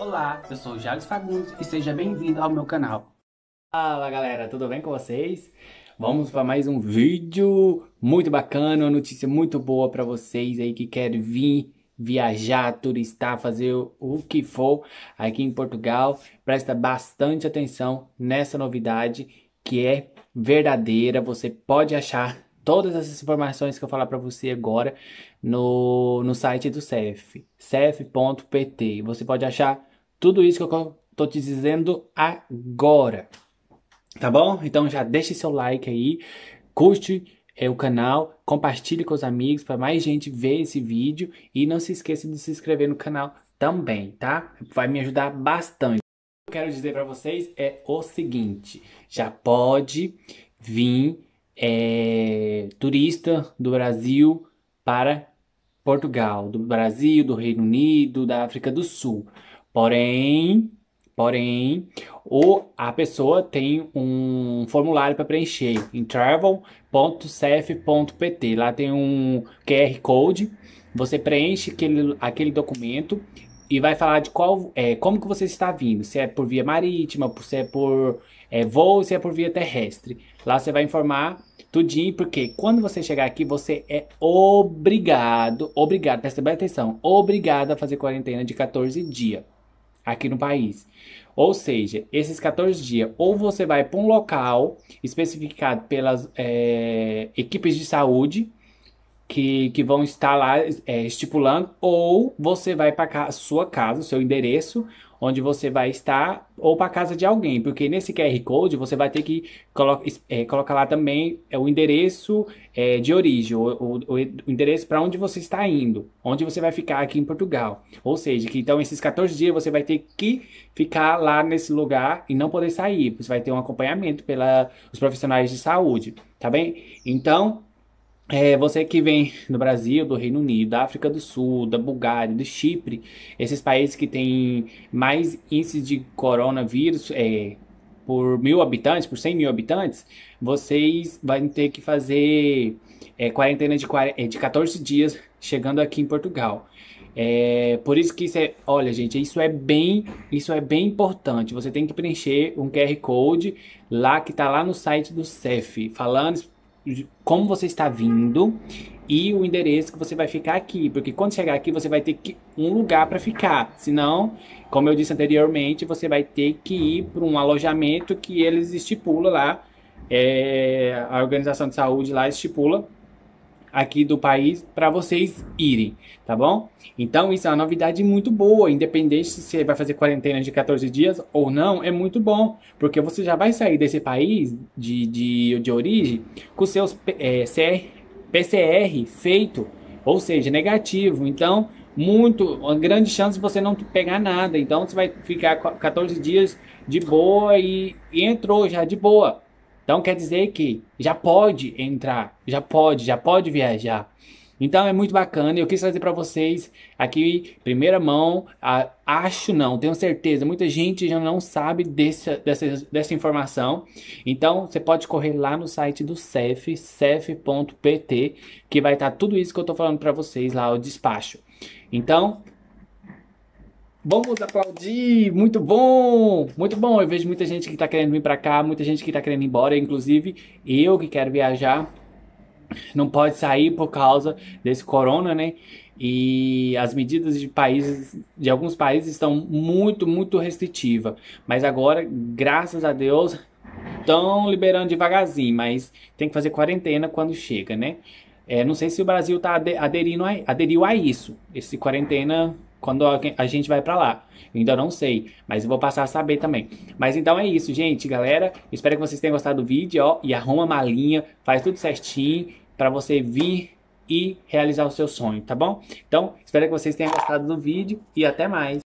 Olá, eu sou o Jales Fagundes e seja bem-vindo ao meu canal. Fala galera, tudo bem com vocês? Vamos para mais um vídeo muito bacana, uma notícia muito boa para vocês aí que querem vir viajar, turistar, fazer o que for aqui em Portugal. Presta bastante atenção nessa novidade que é verdadeira. Você pode achar todas essas informações que eu falar para você agora no, no site do CEF, cef.pt. Você pode achar tudo isso que eu tô te dizendo agora. Tá bom? Então já deixe seu like aí, curte é, o canal, compartilhe com os amigos para mais gente ver esse vídeo e não se esqueça de se inscrever no canal também, tá? Vai me ajudar bastante. O que eu quero dizer para vocês é o seguinte: já pode vir é, turista do Brasil para Portugal, do Brasil, do Reino Unido, da África do Sul. Porém, porém, ou a pessoa tem um formulário para preencher em travel.cef.pt. Lá tem um QR Code, você preenche aquele, aquele documento e vai falar de qual é como que você está vindo, se é por via marítima, se é por é, voo, se é por via terrestre. Lá você vai informar tudinho, porque quando você chegar aqui, você é obrigado, obrigado, presta bem atenção, obrigado a fazer quarentena de 14 dias aqui no país. Ou seja, esses 14 dias, ou você vai para um local especificado pelas é, equipes de saúde, que, que vão estar lá é, estipulando, ou você vai para a sua casa, seu endereço, onde você vai estar, ou para casa de alguém, porque nesse QR Code você vai ter que colo é, colocar lá também é, o endereço é, de origem, o, o, o endereço para onde você está indo, onde você vai ficar aqui em Portugal. Ou seja, que então esses 14 dias você vai ter que ficar lá nesse lugar e não poder sair, você vai ter um acompanhamento pelos profissionais de saúde, tá bem? Então, é, você que vem do Brasil, do Reino Unido, da África do Sul, da Bulgária, do Chipre, esses países que têm mais índice de coronavírus é, por mil habitantes, por 100 mil habitantes, vocês vão ter que fazer é, quarentena de, é, de 14 dias chegando aqui em Portugal. É, por isso que isso é, olha gente, isso é bem, isso é bem importante. Você tem que preencher um QR code lá que está lá no site do CEF, falando como você está vindo e o endereço que você vai ficar aqui, porque quando chegar aqui você vai ter que um lugar para ficar, senão, como eu disse anteriormente, você vai ter que ir para um alojamento que eles estipulam lá, é, a organização de saúde lá estipula aqui do país para vocês irem, tá bom? Então isso é uma novidade muito boa, independente se você vai fazer quarentena de 14 dias ou não, é muito bom, porque você já vai sair desse país de, de, de origem com seus é, CR, PCR feito, ou seja, negativo. Então muito, uma grande chance de você não pegar nada. Então você vai ficar 14 dias de boa e, e entrou já de boa. Então quer dizer que já pode entrar, já pode, já pode viajar. Então é muito bacana. Eu quis trazer para vocês aqui, primeira mão. A, acho não, tenho certeza. Muita gente já não sabe dessa, dessa, dessa informação. Então você pode correr lá no site do CEF, cef.pt, que vai estar tá tudo isso que eu estou falando para vocês lá, o despacho. Então, Vamos aplaudir, muito bom, muito bom. Eu vejo muita gente que está querendo vir para cá, muita gente que está querendo ir embora, inclusive eu que quero viajar, não pode sair por causa desse corona, né? E as medidas de países, de alguns países estão muito, muito restritiva. Mas agora, graças a Deus, estão liberando devagarzinho, mas tem que fazer quarentena quando chega, né? É, não sei se o Brasil tá aderindo a, aderiu a isso, esse quarentena quando a gente vai para lá. Eu ainda não sei, mas eu vou passar a saber também. Mas então é isso, gente, galera. Espero que vocês tenham gostado do vídeo, ó. E arruma a malinha, faz tudo certinho para você vir e realizar o seu sonho, tá bom? Então, espero que vocês tenham gostado do vídeo e até mais.